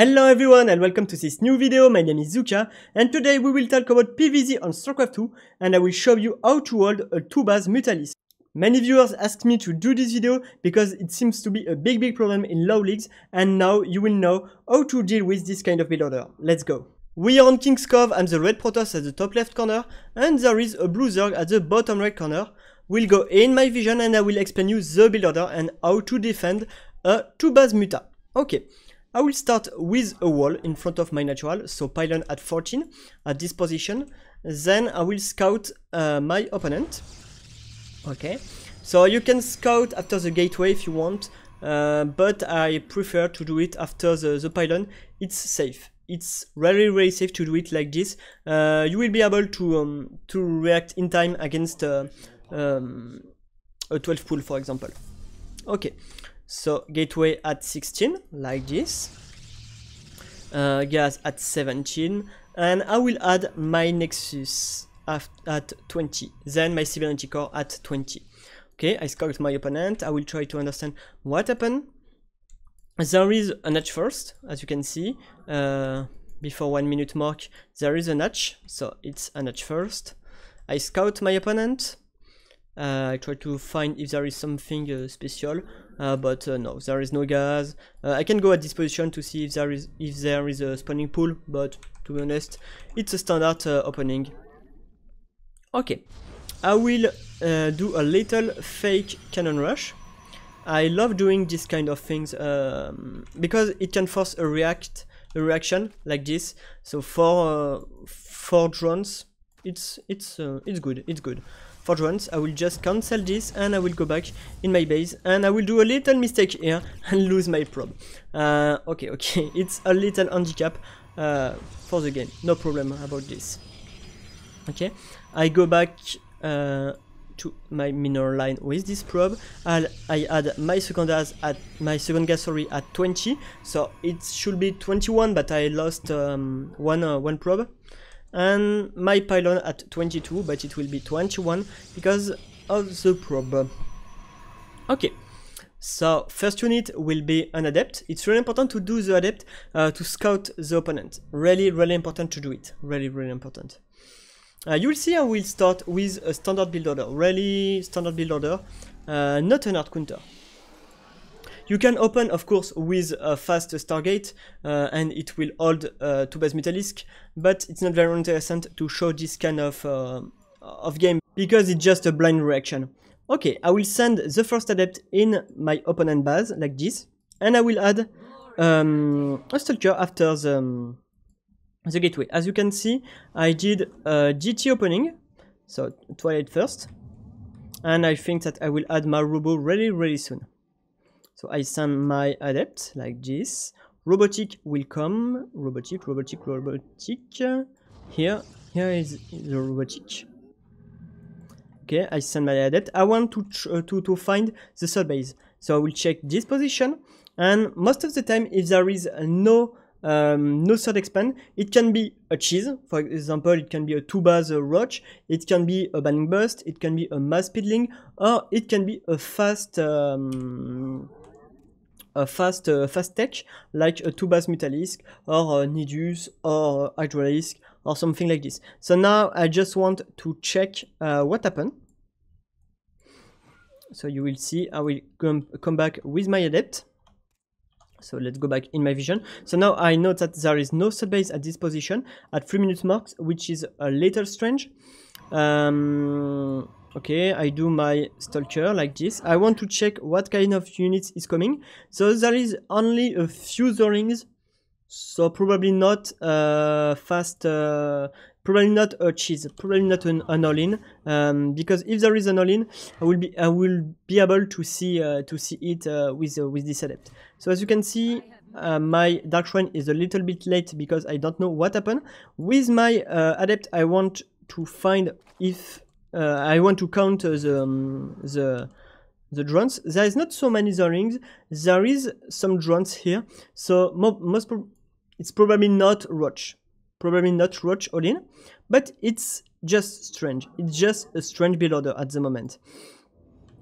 Hello everyone and welcome to this new video, my name is Zuka and today we will talk about PVZ on StarCraft 2 and I will show you how to hold a 2-base Mutalis. Many viewers asked me to do this video because it seems to be a big big problem in low leagues and now you will know how to deal with this kind of build order. Let's go! We are on King's Cove, I'm the red Protoss at the top left corner and there is a blue Zerg at the bottom right corner. We'll go in my vision and I will explain you the build order and how to defend a 2-base Muta. Okay, I will start with a wall in front of my natural, so pylon at 14 at this position. Then I will scout uh, my opponent. Okay, so you can scout after the gateway if you want, uh, but I prefer to do it after the, the pylon. It's safe. It's really really safe to do it like this. Uh, you will be able to um, to react in time against uh, um, a 12 pool, for example. Okay. So gateway at 16, like this. Uh, gas at 17. And I will add my Nexus at 20. Then my Cybernetic Core at 20. Okay, I scout my opponent. I will try to understand what happened. There is a notch first, as you can see. Uh, before one minute mark, there is a notch. So it's a notch first. I scout my opponent. Uh, I try to find if there is something uh, special uh, but uh, no, there is no gas. Uh, I can go at this position to see if there is if there is a spawning pool, but to be honest, it's a standard uh, opening. Okay, I will uh, do a little fake cannon rush. I love doing this kind of things um, because it can force a react a reaction like this. So for uh, four drones, it's it's it's good. It's good for once I will just cancel this and I will go back in my base and I will do a little mistake here and lose my probe. Uh, okay, okay, it's a little handicap uh, for the game, no problem about this. Okay, I go back uh, to my mineral line with this probe. I'll, I add my second gas at my second gas sorry at 20, so it should be 21, but I lost um, one uh, one probe and my pylon at 22 but it will be 21 because of the probe okay so first unit will be an adept it's really important to do the adept uh, to scout the opponent really really important to do it really really important uh, you'll see I will start with a standard build order really standard build order uh, not an art counter you can open, of course, with a fast Stargate, uh, and it will hold uh, two base Metalisk, but it's not very interesting to show this kind of, uh, of game, because it's just a blind reaction. Okay, I will send the first adept in my opponent base, like this, and I will add um, a structure after the, um, the gateway. As you can see, I did a uh, GT opening, so Twilight first, and I think that I will add my Robo really, really soon. So I send my adept like this. Robotic will come. Robotic, robotic, robotic. Here, here is the robotic. Okay, I send my adept. I want to uh, to to find the sub base, so I will check this position. And most of the time, if there is no um, no third expand. It can be a cheese, for example, it can be a two bars roach, it can be a banning burst, it can be a mass speedling, or it can be a fast um, fast uh, fast tech like a Tubas metalisk or uh, Nidus or uh, or something like this. So now I just want to check uh, what happened. So you will see I will come back with my adept. So let's go back in my vision. So now I know that there is no sub base at this position at 3 minutes marks, which is a little strange. Um, Okay, I do my stalker like this. I want to check what kind of units is coming. So there is only a few zorings, So probably not uh, fast, uh, probably not a cheese, probably not an, an all-in. Um, because if there is an all-in, I will be I will be able to see uh, to see it uh, with uh, with this adept. So as you can see, uh, my Dark Shrine is a little bit late because I don't know what happened. With my uh, Adept, I want to find if uh, I want to count uh, the, um, the, the drones. There is not so many zerlings. There is some drones here. So mo most pro it's probably not Roach. Probably not Roach all in. But it's just strange. It's just a strange build order at the moment.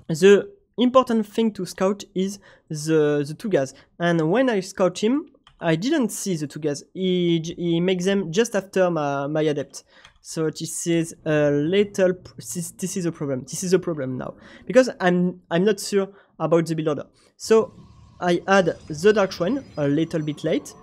The important thing to scout is the, the two guys. And when I scout him, I didn't see the two guys. He, he makes them just after my, my adept. So this is a little, this, this is a problem. This is a problem now. Because I'm, I'm not sure about the build order. So I add the Dark Shrine a little bit late.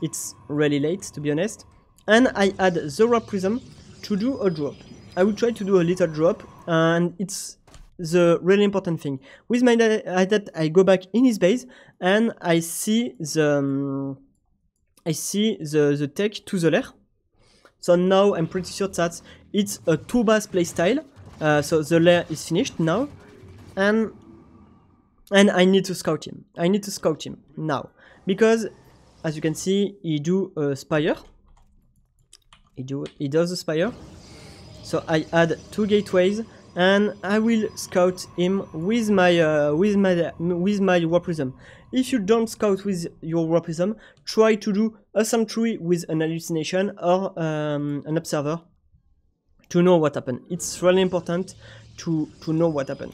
It's really late, to be honest. And I add the Rock Prism to do a drop. I will try to do a little drop, and it's the really important thing. With my data, I go back in his base and I see the um, I see the the tech to the layer. So now I'm pretty sure that it's a two bus playstyle. Uh, so the layer is finished now, and and I need to scout him. I need to scout him now because, as you can see, he do a spire. He do he does a spire. So I add two gateways and I will scout him with my uh, with my with my warprism. If you don't scout with your warprism, try to do a sentry with an hallucination or um, an observer to know what happened. It's really important to to know what happened.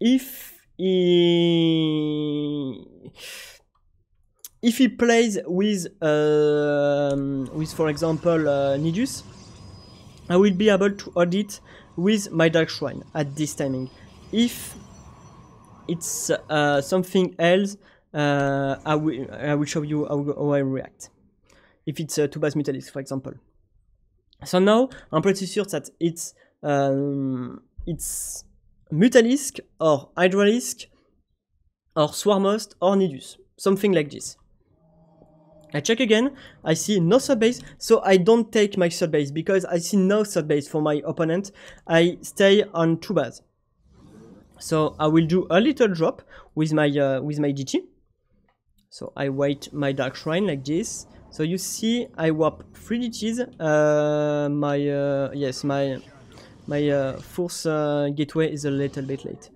If he if he plays with uh, with for example uh, Nidus, I will be able to audit with my Dark Shrine at this timing. If it's uh, something else, uh, I, will, I will show you how, how I react. If it's a uh, 2 base Mutalisk, for example. So now, I'm pretty sure that it's, um, it's Mutalisk or Hydralisk or Swarmost or Nidus, something like this. I check again, I see no sub base, so I don't take my sub base because I see no sub base for my opponent. I stay on two bars. So I will do a little drop with my uh, with my DT. So I wait my Dark Shrine like this. So you see I warp 3 DTs, uh, my, uh, yes, my, my uh, uh, gateway is a little bit late.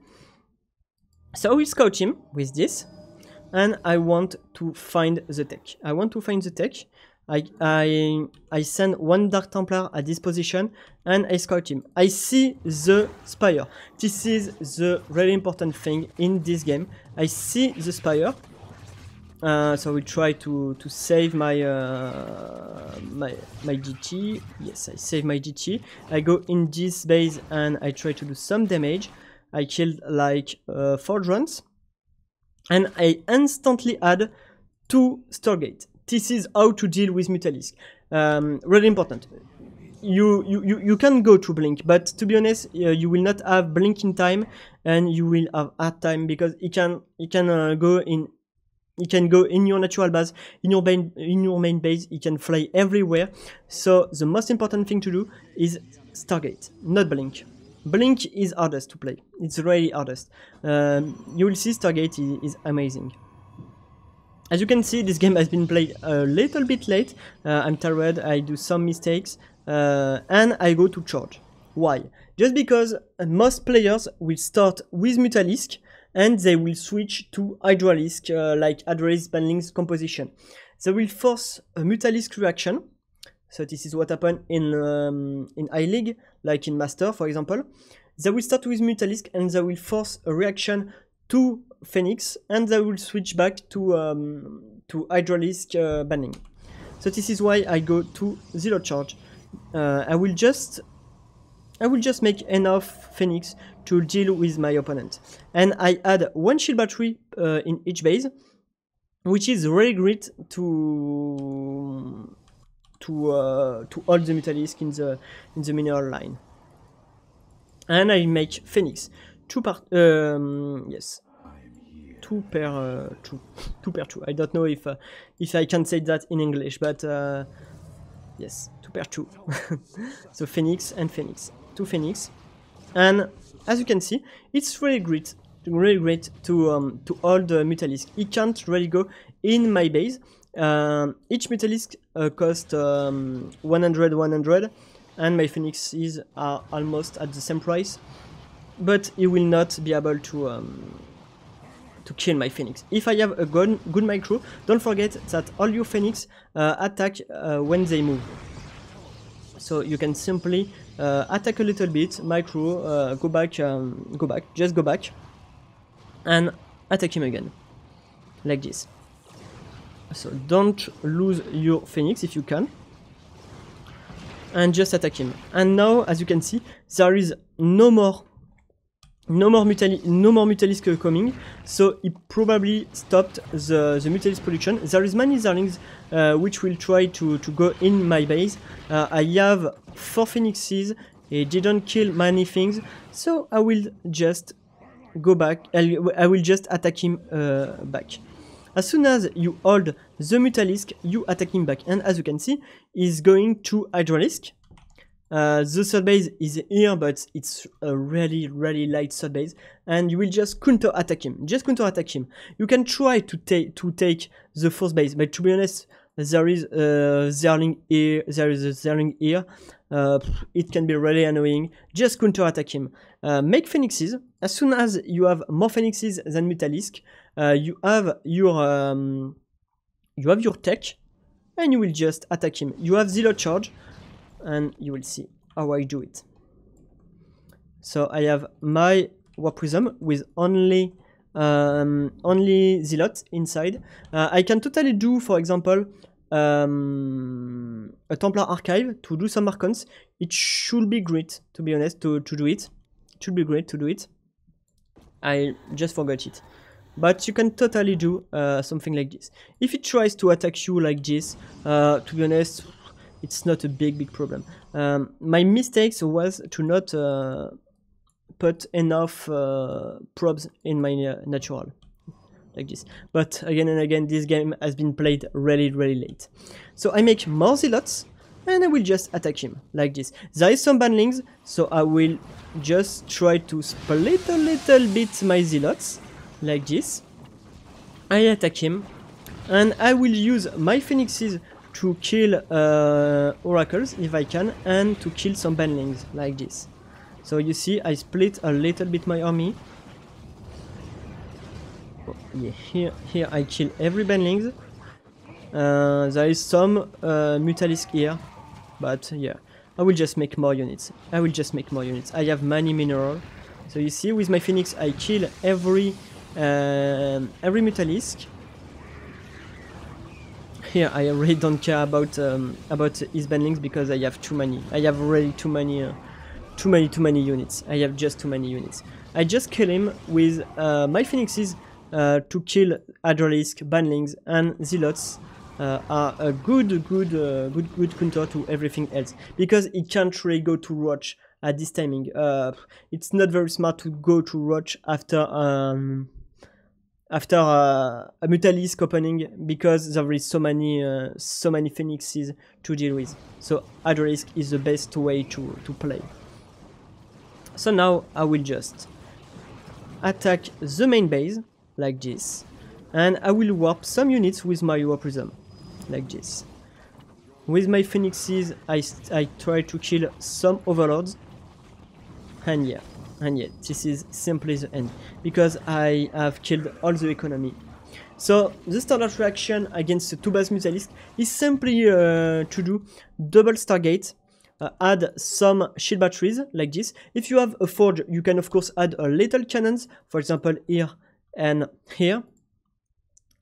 So we will scout him with this, and I want to find the tech. I want to find the tech. I, I, I send one Dark Templar at this position and I scout him. I see the Spire. This is the really important thing in this game. I see the Spire. Uh, so we try to, to save my, uh, my my GT. Yes, I save my GT. I go in this base and I try to do some damage. I killed like uh, four drones and I instantly add two Stargate. This is how to deal with Mutalisk. Um, really important. You, you, you, can go to Blink, but to be honest, uh, you will not have Blink in time, and you will have hard time because it can it can uh, go in it can go in your natural base, in your main in your main base. It can fly everywhere. So the most important thing to do is Stargate, not Blink. Blink is hardest to play. It's really hardest. Um, you will see Stargate is, is, amazing. As you can see, this game has been played a little bit late. Uh, I'm tired, I do some mistakes, uh, and I go to charge. Why? Just because most players will start with Mutalisk, and they will switch to Hydralisk, uh, like Hydralisk Banling's composition. They will force a Mutalisk reaction, so this is what happened in um, in high League, like in Master, for example. They will start with Mutalisk and they will force a reaction to Phoenix, and they will switch back to um, to Hydralisk uh, banning. So this is why I go to zero charge. Uh, I will just I will just make enough Phoenix to deal with my opponent. And I add one shield battery uh, in each base, which is really great to to uh, to all the metalisk in the in the mineral line. And I make phoenix two part. Um, yes, two per uh, two two per two. I don't know if uh, if I can say that in English, but uh, yes, two per two. so phoenix and phoenix, two phoenix, and as you can see, it's really great really great to um, to hold the Mutalisk. It can't really go in my base. Um, each metalisk uh, costs um, 100, 100, and my Phoenixes are almost at the same price. But he will not be able to um, to kill my Phoenix. If I have a good, good micro, don't forget that all your Phoenix uh, attack uh, when they move. So you can simply uh, attack a little bit, micro, uh, go back, um, go back, just go back, and attack him again. Like this. So don't lose your phoenix if you can. And just attack him. And now, as you can see, there is no more no more mutali no more mutalisk coming, so he probably stopped the, the mutalisk production. There is many zerlings uh, which will try to, to go in my base. Uh, I have four phoenixes, it didn't kill many things, so I will just go back, I will just attack him uh, back. As soon as you hold the Mutalisk, you attack him back. And as you can see, he's going to Hydralisk. Uh, the third base is here, but it's a really, really light third base. And you will just counter attack him. Just counter attack him. You can try to, ta to take the fourth base, but to be honest, there is a uh, Zerling here, there is a Zerling here, uh, it can be really annoying. Just counter-attack him. Uh, make phoenixes. As soon as you have more phoenixes than metalisk, uh, you have your um, you have your tech, and you will just attack him. You have zero charge, and you will see how I do it. So I have my prism with only um, only Zealot inside. Uh, I can totally do, for example, um, a Templar archive to do some archons. It should be great, to be honest, to, to do it. It should be great to do it. I just forgot it. But you can totally do uh, something like this. If it tries to attack you like this, uh, to be honest, it's not a big, big problem. Um, my mistakes was to not uh, put enough uh, probes in my uh, natural like this. But again and again, this game has been played really, really late. So I make more zealots, and I will just attack him, like this. There is some banlings, so I will just try to split a little bit my zealots, like this. I attack him, and I will use my phoenixes to kill uh, oracles if I can, and to kill some banlings, like this. So you see, I split a little bit my army, oh, yeah, here, here I kill every Benlings. Uh, there is some uh, Mutalisk here, but yeah, I will just make more units. I will just make more units. I have many mineral. So you see, with my Phoenix, I kill every um, every Mutalisk. Here, I really don't care about um, about his bandlings because I have too many. I have really too many, uh, too many, too many units. I have just too many units. I just kill him with uh, my Phoenixes uh, to kill Adralisk, Banlings and Zealots uh, are a good, good, uh, good, good counter to everything else. Because it can't really go to Roach at this timing. it's not very smart to go to Roach after... Um, after uh, a Mutalisk opening because there is so many uh, so many phoenixes to deal with. So Adralisk is the best way to, to play. So now I will just attack the main base like this. And I will warp some units with my warp prism, like this. With my phoenixes, I, I try to kill some overlords. And yeah, and yeah, this is simply the end. Because I have killed all the economy so the standard reaction against the base Mutalisk is simply uh, to do double Stargate, uh, add some shield batteries like this. If you have a forge, you can of course add a little cannons, for example here and here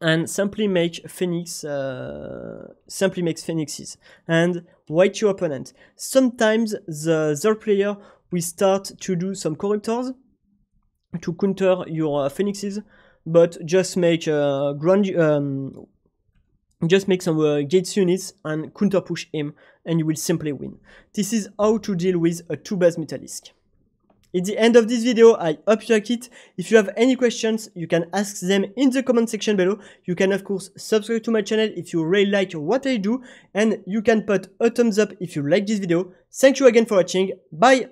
and simply make phoenix uh, simply makes phoenixes and wait your opponent sometimes the third player will start to do some correctors to counter your uh, phoenixes but just make uh, grand um, just make some uh, gates units and counter push him and you will simply win this is how to deal with a two base metalisk it's the end of this video. I hope you liked it. If you have any questions, you can ask them in the comment section below. You can of course subscribe to my channel if you really like what I do and you can put a thumbs up if you like this video. Thank you again for watching. Bye!